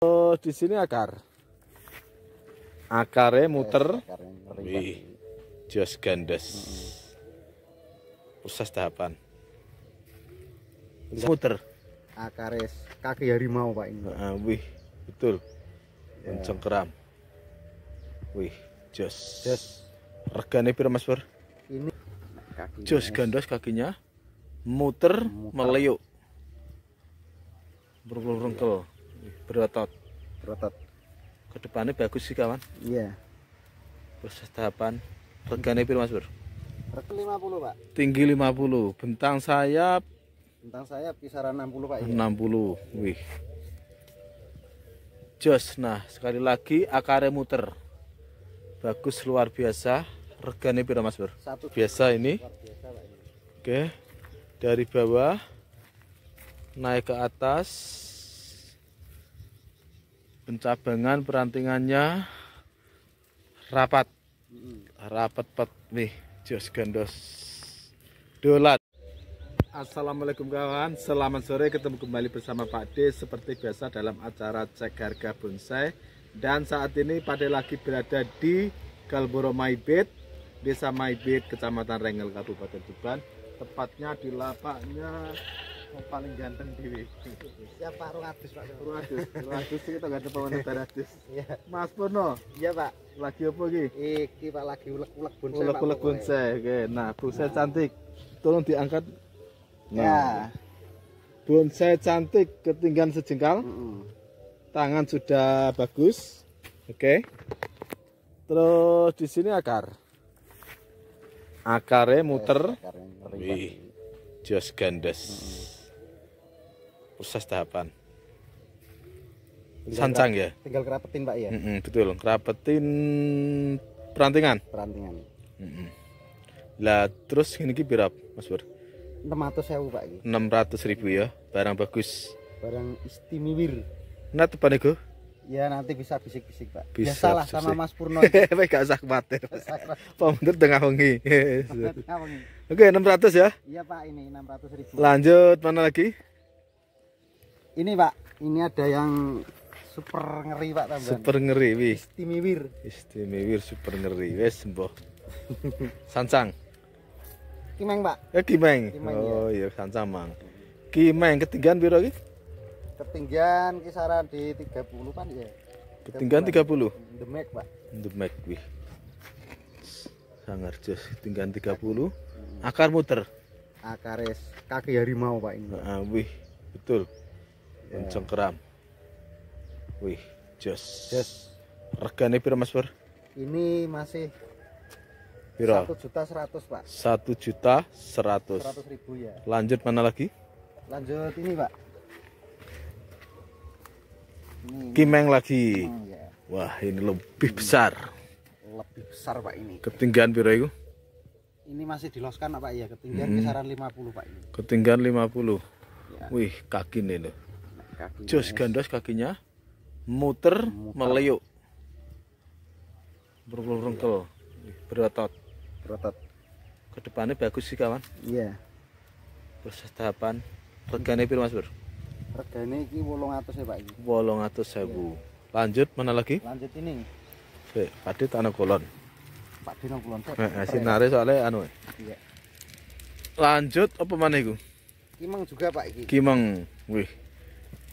Oh, di sini akar. Akarnya muter. Iya, wih, jos gandes. Hmm. tahapan. Muter. Akarnya kaki harimau pak ini. Ah, wih, betul. Ya. Yeah. Wih, jos. Jos. Regane pira Mas Pur? Ini kaki. Jos gandos kakinya muter, muter. meliuk. Yeah berotot berotot kedepannya bagus sih kawan iya tahapan? regane pir mas bro reg 50 pak tinggi 50 bentang sayap bentang sayap kisaran 60 pak 60 iya. puluh. wih jos nah sekali lagi akarnya muter bagus luar biasa regane pir mas bro Satu biasa ini oke okay. Iya. oke dari bawah naik ke atas pencabangan perantingannya rapat rapat pet nih jos gandos dolat Assalamualaikum kawan Selamat sore ketemu kembali bersama Pak D Seperti biasa dalam acara cek harga bonsai Dan saat ini Pak D lagi berada di Galboro Maibit Desa Maibit Kecamatan Rengel Kabupaten Tuban Tepatnya di lapaknya paling ganteng dewe. Siap ya, Pak, rong Pak. ruatus ruatus kita nggak ada pawan adus. Iya. Mas Purno. Iya Pak. Lagi apa iki? Iki Pak lagi ulek-ulek bonsai. Ulek-ulek bonsai. Oke, nah bonsai nah. cantik. Tolong diangkat. Nah. Ya. Bonsai cantik ketinggian sejengkal. Mm -hmm. Tangan sudah bagus. Oke. Okay. Terus di sini akar. Akarnya muter. Yes, akarnya Wih, jos gandes. Hmm proses tahapan tinggal sancang ya tinggal kerapetin pak ya mm -hmm, betul kerapetin perantingan perantingan mm -hmm. lah terus ini ki berapa mas bur 600 ribu pak enam ratus ribu ya barang bagus barang istimewa nah tepat nego Ya nanti bisa bisik-bisik pak. Bisa, Biasalah bisik. sama Mas Purno. Hehehe, gak usah khawatir. Pemendur tengah wengi. Oke, 600 ya? Iya pak, ini 600 ribu. Lanjut mana lagi? ini pak ini ada yang super ngeri pak tambahan. super ngeri wih Istimewir istimewir super ngeri wes sembuh sancang kimeng pak ya kimeng, kimeng oh iya ya, sancang mang kimeng ketinggian biru lagi ketinggian kisaran di 30 pan ya ketinggian tiga 30 demek pak demek wih sangar jos ketinggian puluh. akar muter akaris kaki harimau pak ini pak. Ah, wih betul yeah. Iya. cengkeram wih jos jos regane piro mas pur ini masih piro 1 juta 100, pak 1 juta 100. seratus ribu ya lanjut mana lagi lanjut ini pak ini, kimeng lagi Oh, ya. wah ini lebih ini. besar hmm. lebih besar pak ini ketinggian piro itu ini masih diloskan pak ya ketinggian hmm. kisaran 50 pak ini ketinggian 50 ya. wih kaki nih loh kakinya. Jos ya. gandos kakinya muter, muter. meliuk. Berlurengkel, berotot. Berotot. Kedepannya bagus sih kawan. Iya. Terus tahapan regane piro Mas Bro? Regane iki 800 ya Pak iki. 800.000. Iya. Lanjut mana lagi? Lanjut ini. Oke, Pakde tanah kolon. tanah kolon. kulon. Heeh, sinare soalnya anu. Eh. Iya. Lanjut apa mana iku? Kimeng juga Pak iki. Kimeng. Wih,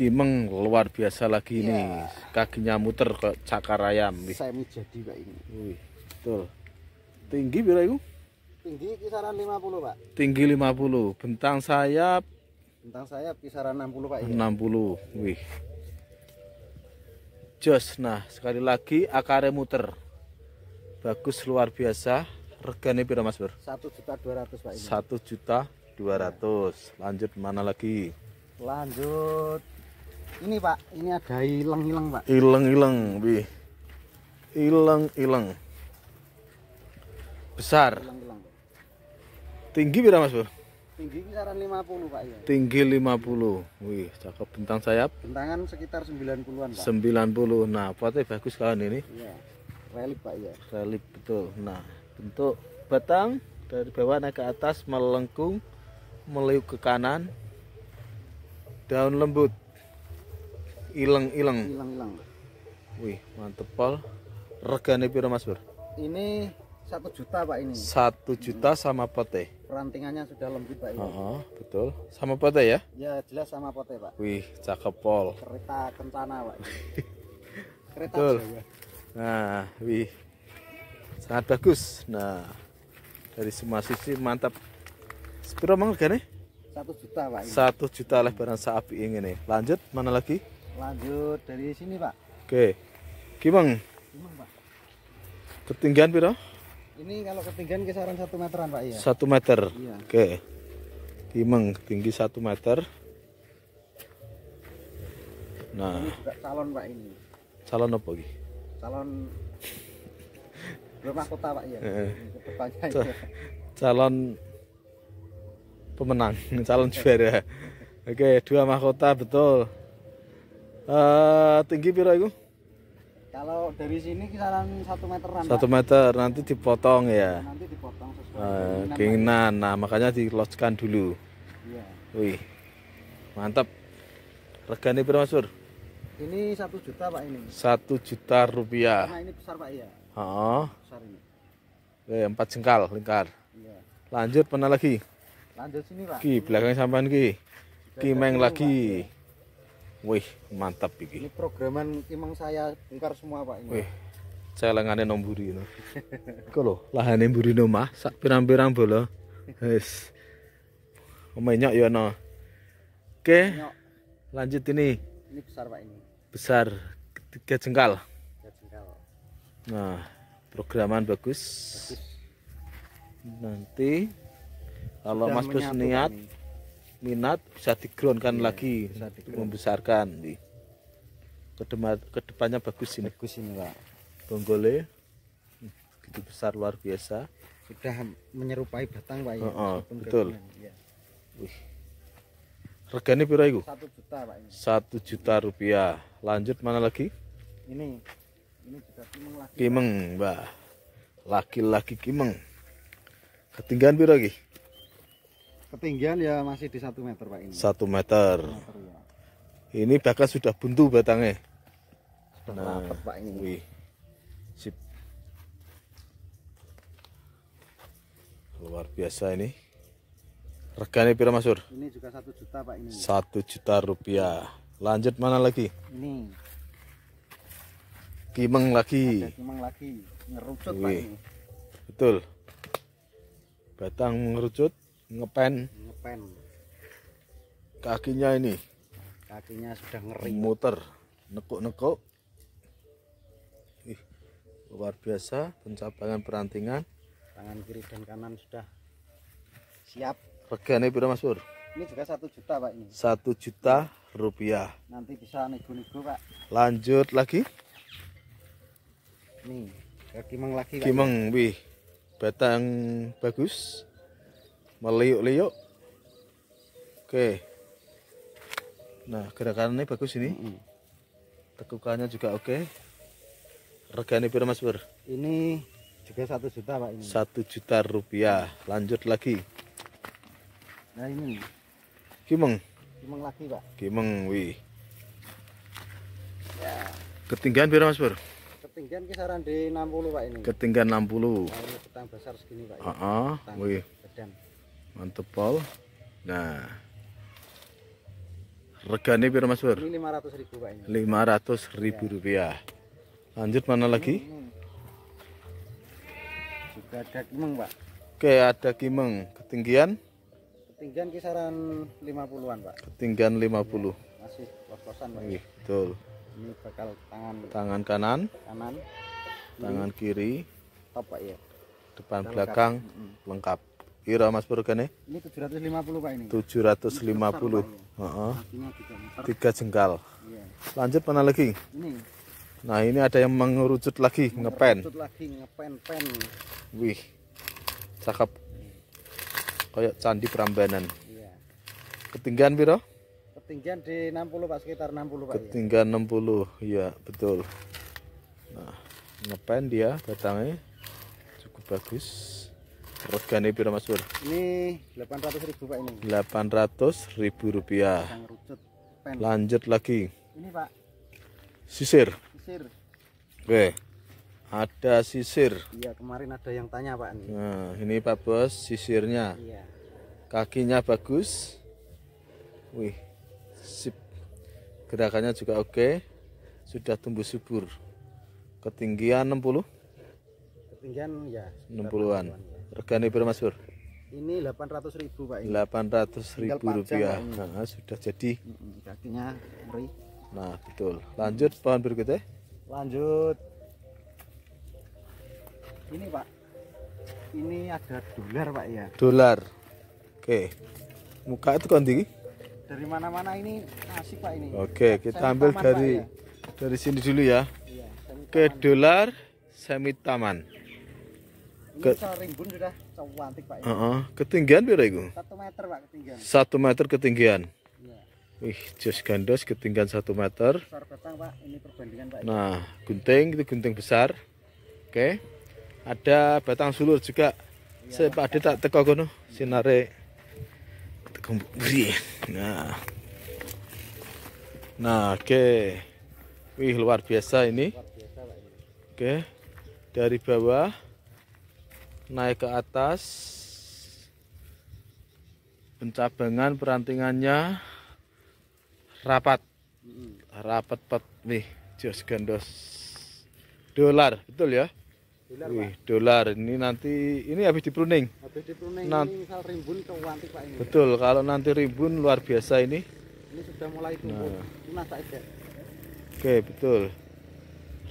Kimeng luar biasa lagi ya. nih. Kakinya muter ke cakar ayam. Semi jadi Pak ini. Wih, betul. Tinggi bila itu? Tinggi kisaran 50, Pak. Tinggi 50. Bentang sayap Bentang sayap kisaran 60, Pak. Ya? 60. Wih. Jos. Nah, sekali lagi akarnya muter. Bagus luar biasa. Regane berapa Mas ber? juta 200 Pak ini. juta 1.200. Lanjut mana lagi? Lanjut ini pak ini ada hilang hilang pak hilang hilang bi hilang hilang besar ilang, ilang. tinggi berapa mas bro tinggi kisaran 50 pak ya tinggi 50 wih cakep bentang sayap bentangan sekitar 90an pak 90 nah potnya bagus kawan ini iya relip pak ya relip betul nah bentuk batang dari bawah naik ke atas melengkung meliuk ke kanan daun lembut Ileng ileng. Ileng ileng. Wih mantep pol. Regane piro mas bro? Ini satu juta pak ini. Satu juta hmm. sama pote. Rantingannya sudah lembut pak ini. Uh -huh, betul. Sama pote ya? Ya jelas sama pote pak. Wih cakep pol. Kereta kencana pak. Kereta betul. Juga. Nah, wih sangat bagus. Nah dari semua sisi mantap. Sepiro mang regane? satu juta pak ini. satu juta lebaran barang sapi ini lanjut mana lagi lanjut dari sini pak oke gimang gimang pak ketinggian piro ini kalau ketinggian kisaran satu meteran pak ya satu meter iya. oke gimang tinggi satu meter nah ini calon pak ini calon apa lagi calon rumah kota pak ya eh. Iya. calon pemenang calon juara oke dua mahkota betul uh, tinggi piro itu? Kalau dari sini kisaran satu meteran. Satu meter Pak. nanti dipotong ya. Nanti dipotong sesuai uh, keinginan. Nah makanya diloskan dulu. Iya. Wih, mantap. Regani piro masur? Ini satu juta Pak ini. Satu juta rupiah. Karena ini besar Pak ya. Oh. Besar ini. Oke, eh, empat jengkal lingkar. Iya. Lanjut mana lagi? Lanjut sini Pak. Ki belakang sampan ki. Ki meng lagi. Pak, ya. Wih, mantap iki. Ini programan imang saya bongkar semua, Pak ini. Wih. Celengane nomburi ngono. Iku lho, lahane mburi omah sak pirang-pirang bola. Wis. Omenyok ya ana. Oke. Lanjut ini. Ini besar, Pak ini. Besar tiga jengkal. Tiga jengkal. Nah, programan bagus. Bagus. Nanti kalau Sudah Mas Bos niat ini minat bisa digroundkan iya, lagi bisa membesarkan di kedepannya bagus ini bagus ini pak bonggole gitu besar luar biasa sudah menyerupai batang pak ya oh, oh, betul ya. Wih. regane satu juta pak ini satu juta rupiah lanjut mana lagi ini ini juga kimeng lagi kimeng mbak laki-laki kimeng ketinggian piro lagi Ketinggian ya masih di satu meter pak ini. Satu meter. meter ya. Ini bahkan sudah buntu batangnya. Sudah nah, pak ini. Wih. Sip. Luar biasa ini. Regane pira Masur? Ini juga satu juta pak ini. Satu juta rupiah. Lanjut mana lagi? Ini. Kimeng lagi. Ada kimeng lagi. Ngerucut Wih. pak ini. Betul. Batang mengerucut ngepen ngepen kakinya ini kakinya sudah ngeri muter nekuk-nekuk Ih, luar biasa pencabangan perantingan tangan kiri dan kanan sudah siap regane pira Mas Pur ini juga satu juta Pak ini satu juta rupiah nanti bisa nego-nego Pak lanjut lagi nih kaki meng lagi Kimeng, wih batang bagus meliuk-liuk oke nah gerakannya bagus ini mm -hmm. tekukannya juga oke regani piro mas Bur? ini juga satu juta pak ini satu juta rupiah lanjut lagi nah ini gimeng gimeng lagi pak gimeng wih ya. ketinggian piro mas Bur? ketinggian kisaran di 60 pak ini ketinggian 60 nah, ini besar segini pak uh -uh. Wih mantep pol nah regane biar mas bur ini 500 ribu pak ini 500 ribu ya. rupiah lanjut mana lagi hmm, hmm. juga ada kimeng pak oke ada kimeng ketinggian ketinggian kisaran 50an pak ketinggian 50 ya, masih kos-kosan pak Ih, betul ini bakal tangan tangan kanan kanan tangan kiri top pak ya depan Kita belakang hmm, hmm. lengkap, lengkap. Ira Mas Purgane? Ini 750 Pak ini. 750. Ini Uh Heeh. Tiga jengkal. Iya. Lanjut mana lagi? Ini. Nah, ini ada yang mengerucut lagi, mengerucut nge lagi, ngepen-pen. Wih. Cakep. Kayak candi Prambanan. Iya. Ketinggian piro? Ketinggian di 60 Pak, sekitar 60 Pak. Ya. Ketinggian ya. 60. Iya, betul. Nah, ngepen dia batangnya cukup bagus. Regane piro Mas Pur? Ini 800.000 Pak ini. 800.000 rupiah. Lanjut lagi. Ini Pak. Sisir. Sisir. Oke. Ada sisir. Iya, kemarin ada yang tanya Pak ini. Nah, ini Pak Bos sisirnya. Iya. Kakinya bagus. Wih. Sip. Gerakannya juga oke. Sudah tumbuh subur. Ketinggian 60. Ketinggian ya 60-an. 60 an Regane piro Mas Pur? Ini 800.000 ribu Pak. 800.000 ribu rupiah. Nah, sudah jadi. Kakinya meri. Nah, betul. Lanjut pohon berikutnya. Lanjut. Ini Pak. Ini ada dolar Pak ya. Dolar. Oke. Muka itu kondisi? Dari mana-mana ini asik Pak ini. Oke, kita ambil dari Pak, ya. dari sini dulu ya. Iya, ke dolar semi taman ke iya, rimbun sudah cuantik Pak. Uh -uh. Ketinggian pira iku? 1 meter Pak ketinggian. 1 meter ketinggian. Ya. Wih, jos gandos ketinggian 1 meter. Besar petang, Pak. Ini perbandingan Pak. Ya. Nah, gunting itu gunting besar. Oke. Okay. Ada batang sulur juga. Ya, Saya Pak tak teko kono sinare teko buri. Nah. Nah, oke. Okay. Wih, luar biasa ini. Oke. Okay. Dari bawah naik ke atas pencabangan perantingannya rapat rapat pet nih jos gandos dolar betul ya dolar, Wih, dolar ini nanti ini habis di pruning. Habis di pruning nanti misal rimbun kewanti Pak ini. Betul, kalau nanti rimbun luar biasa ini. Ini sudah mulai tumbuh. Nah. tunas saja. Oke, betul.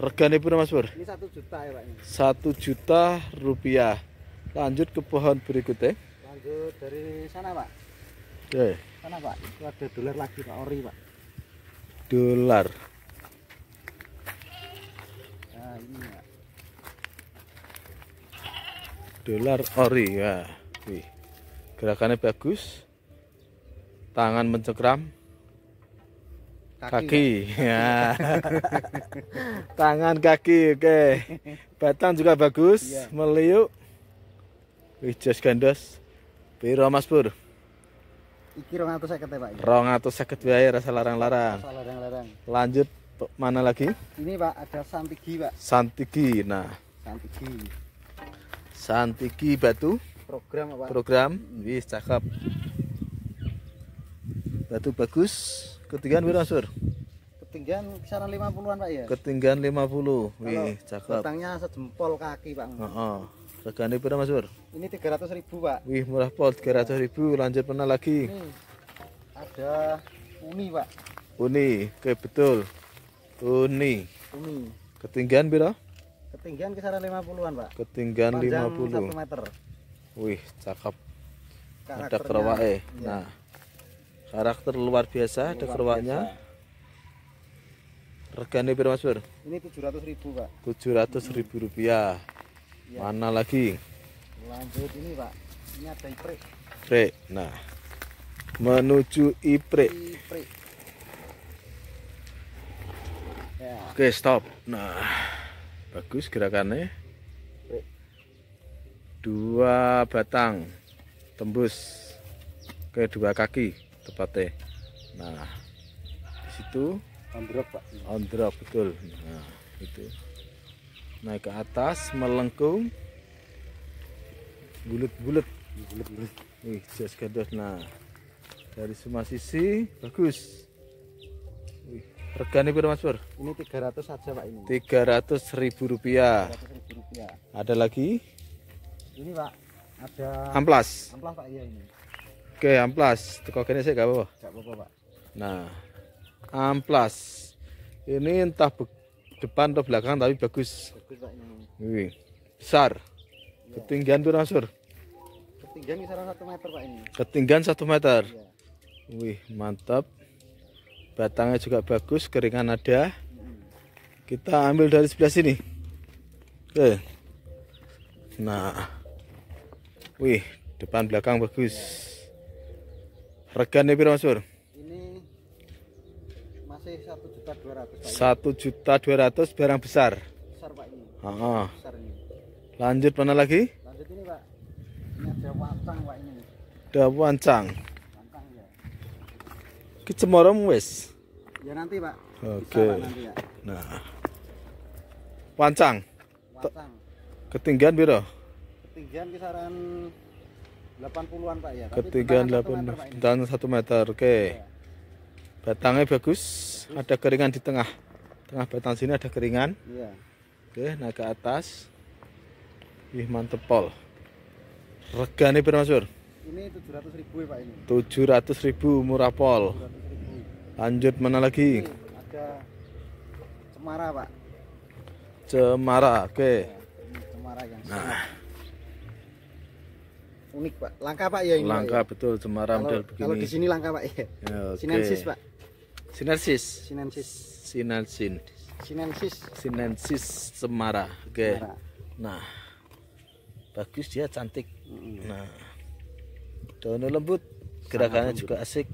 Regane pun Mas bro. Ini satu juta ya Pak ini. Satu juta rupiah. Lanjut ke pohon berikutnya. Lanjut dari sana, Pak. Oke. Sana, Pak. Itu ada dolar lagi, Pak ori, Pak. Dolar. Nah, ini, Pak. Dolar ori, ya. Wih. Gerakannya bagus. Tangan mencekram kaki, kaki. ya tangan kaki oke okay. batang juga bagus yeah. meliuk Wijas gandos. Piro Mas Pur? Iki seket ya, Pak. Rong rasa larang-larang. Rasa larang-larang. Lanjut mana lagi? Ini Pak ada Santigi, Pak. Santigi. Nah, Santigi. Santigi batu program Pak. Program. wih cakep. Batu bagus. Ketinggian berapa, Sur? Ketinggian kisaran lima puluhan Pak ya. Ketinggian lima puluh, Wih, cakep. Batangnya sejempol kaki, Pak. Oh, oh. Regane pira Mas Pur? Ini 300.000, Pak. Wih murah pol 300.000 Lanjut pernah lagi. Ini ada uni Pak. Uni, oke betul. Uni. Uni. Ketinggian pira? Ketinggian kisaran 50-an Pak. Ketinggian Panjang 50. 1 meter. Wih cakep. Ada Eh. Iya. Nah karakter luar biasa ada kerwaknya. Regane pira Mas Pur? Ini 700.000, Pak. 700.000 ribu rupiah ya. mana lagi lanjut ini pak ini ada iprek iprek nah menuju iprek iprek Ya. oke stop nah bagus gerakannya iprek. dua batang tembus ke dua kaki tepatnya nah disitu on drop pak on drop betul nah itu naik ke atas melengkung bulat-bulat bulat-bulat wih jas gados nah dari semua sisi bagus wih regane Mas Pur? Ini 300 saja Pak ini. 300 ribu rupiah. 300 ribu rupiah. Ada lagi? Ini Pak, ada amplas. Amplas Pak iya ini. Oke, amplas. Teko kene saya gak apa-apa. Gak apa-apa Pak. Nah, amplas. Ini entah depan atau belakang tapi bagus. Bagus Wih. Besar. Ya. Ketinggian tuh Nasur. Ketinggian kisaran 1 meter Pak ini. Ketinggian satu meter. Ya. Wih, mantap. Batangnya juga bagus, keringan ada. Ya. Kita ambil dari sebelah sini. Oke. Eh. Nah. Wih, depan belakang bagus. Ya. Regane piro, Sur? masih satu juta dua ratus satu juta dua ratus barang besar besar pak ini ah. besar ini lanjut mana lagi lanjut ini pak ini ada wancang pak ini ada wancang wancang ya ke cemorong wes ya nanti pak oke okay. ya. nah wancang wancang ketinggian biro ketinggian kisaran 80-an pak ya ketinggian 80 dan 1 meter, meter. oke okay. ya batangnya bagus ada keringan di tengah tengah batang sini ada keringan iya. oke nah ke atas Wih mantep pol. Regane bermasur. Mas Pur? Ini 700 ribu ya Pak ini. 700 ribu murah pol. Lanjut mana lagi? Ini ada cemara Pak. Cemara, oke. Iya, nah. unik Pak. Langka Pak ya ini. Langka pak, ya. betul cemara kalau, model begini. Kalau di sini langka Pak ya. ya okay. Sinensis Pak. Sinensis, Sinensis. Sinensis, Sinensis. Sinensis Semara. Oke. Okay. Nah. Bagus dia cantik. Mm -hmm. Nah. Daunnya lembut, gerakannya juga asik.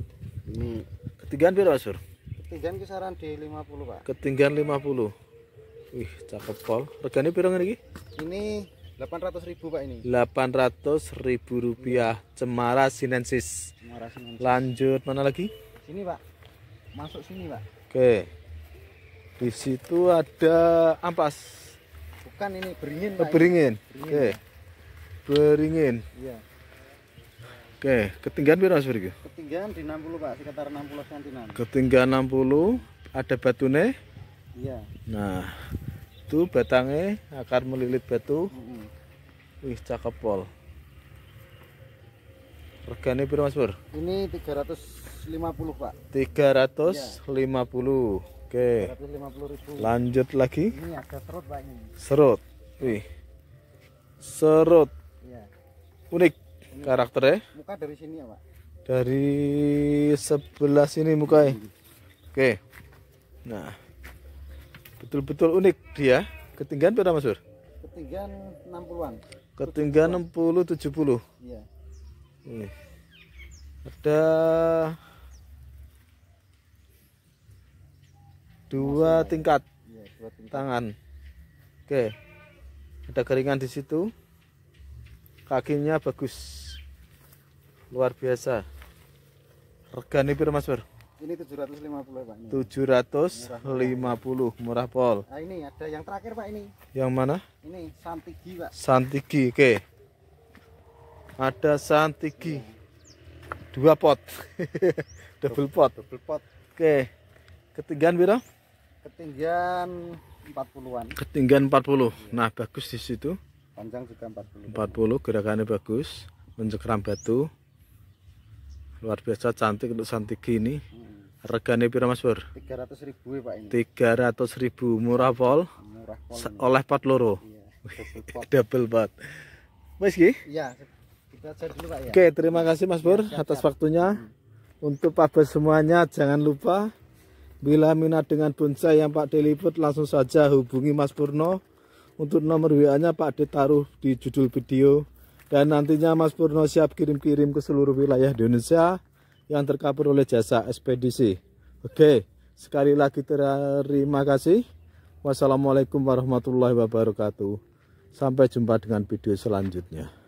Ini ketinggian berapa, Sur? Ketinggian kisaran di 50, Pak. Ketinggian 50. Wih, cakep pol. Regane piro ngene iki? Ini 800.000 ribu Pak ini. 800.000 ribu rupiah. Iya. Cemara sinensis. Cemara sinensis. Lanjut mana lagi? Sini Pak masuk sini pak oke di situ ada ampas bukan ini beringin oh, pak, oh, beringin. beringin oke beringin iya oke ketinggian berapa mas ketinggian di 60 pak sekitar 60 cm ketinggian 60 ada batune iya nah itu batangnya akan melilit batu mm -hmm. wih cakep pol harganya berapa mas Bur? ini 300 350 Pak 350 ya. oke okay. lanjut lagi ini ada serut Pak ini serut wih serut ya. unik ini iya. karakternya muka dari sini ya Pak dari sebelah sini muka ya. oke nah betul-betul unik dia ketinggian berapa Mas Bur? ketinggian 60-an ketinggian 60 70 iya ada Iya, dua tingkat, tangan oke ada keringan di situ kakinya bagus luar biasa regani pir mas bro ini 750 pak ini. 750 murah pol. murah pol nah, ini ada yang terakhir pak ini yang mana ini santigi pak santigi oke ada santigi dua pot double pot double pot oke ketinggian berapa ketinggian 40-an ketinggian 40 iya. nah bagus di situ panjang juga 40 40 gerakannya bagus mencekram batu luar biasa cantik untuk santigi gini. hmm. regane piro mas bor 300.000 ya pak ini 300.000 murah pol, murah pol oleh pot loro iya, double pot mas Gi? iya kita aja dulu pak ya oke terima kasih mas bor ya, atas waktunya hmm. untuk pabes semuanya jangan lupa Bila minat dengan bonsai yang Pak Deliput langsung saja hubungi Mas Purno. Untuk nomor WA-nya Pak D taruh di judul video. Dan nantinya Mas Purno siap kirim-kirim ke seluruh wilayah Indonesia yang terkabur oleh jasa ekspedisi. Oke, sekali lagi terima kasih. Wassalamualaikum warahmatullahi wabarakatuh. Sampai jumpa dengan video selanjutnya.